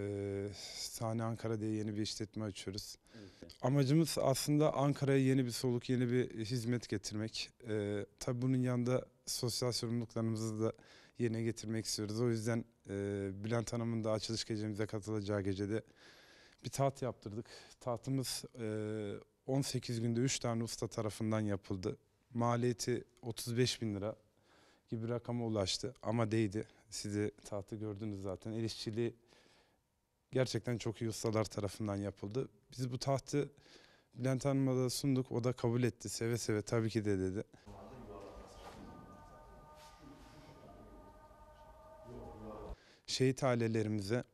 Ee, Sahne Ankara diye yeni bir işletme açıyoruz. Evet. Amacımız aslında Ankara'ya yeni bir soluk, yeni bir hizmet getirmek. Ee, tabii bunun yanında sosyal sorumluluklarımızı da yerine getirmek istiyoruz. O yüzden e, Bülent Hanım'ın da açılış gecemize katılacağı gecede bir taht yaptırdık. Tahtımız e, 18 günde 3 tane usta tarafından yapıldı. Maliyeti 35 bin lira gibi bir rakama ulaştı ama değdi. Sizi de tahtı gördünüz zaten. El işçiliği gerçekten çok iyi ustalar tarafından yapıldı. Biz bu tahtı Bülent Hanım'a da sunduk. O da kabul etti. Seve seve tabii ki de dedi. Şehit ailelerimize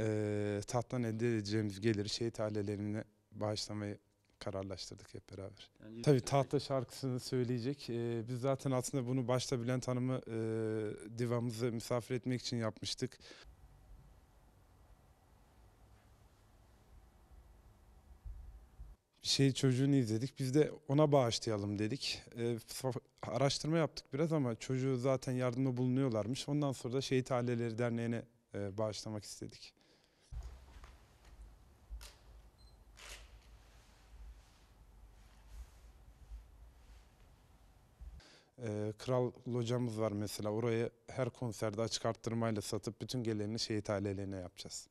e, tahttan elde edeceğimiz geliri şehit ailelerine bağışlamayı kararlaştırdık hep beraber. Yani Tabii tahta şarkısını söyleyecek. Ee, biz zaten aslında bunu başta Bülent Hanım'ı e, divamızı misafir etmek için yapmıştık. şey çocuğunu izledik. Biz de ona bağışlayalım dedik. E, araştırma yaptık biraz ama çocuğu zaten yardımda bulunuyorlarmış. Ondan sonra da Şehit Aileleri Derneği'ne e, bağışlamak istedik. E, Kral locamız var mesela. Orayı her konserde açık arttırmayla satıp bütün gelirini şehit ailelerine yapacağız.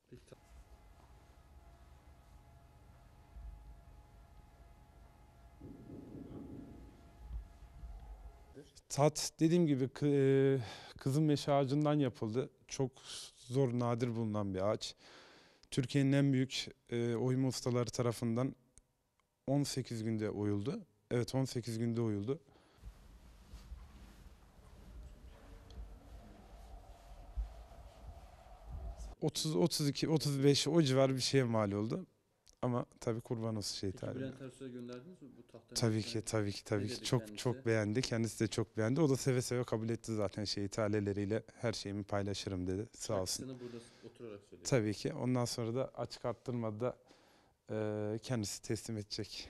Tat dediğim gibi e, kızım meşe ağacından yapıldı. Çok zor, nadir bulunan bir ağaç. Türkiye'nin en büyük e, oyma ustaları tarafından 18 günde oyuldu. Evet 18 günde oyuldu. ...30, 32, 35 o civar bir şeye mal oldu. Ama tabii kurbanız şey Peki tarihi. Bülent Ersoy'a gönderdiniz mi bu tahtayı? Tabii ki, tabii ki, tabii ki. Çok kendisi? çok beğendi. Kendisi de çok beğendi. O da seve seve kabul etti zaten şey İtalyalarıyla her şeyimi paylaşırım dedi. Sağ olsun. burada oturarak söylüyor. Tabii ki. Ondan sonra da açık arttırmada e, kendisi teslim edecek.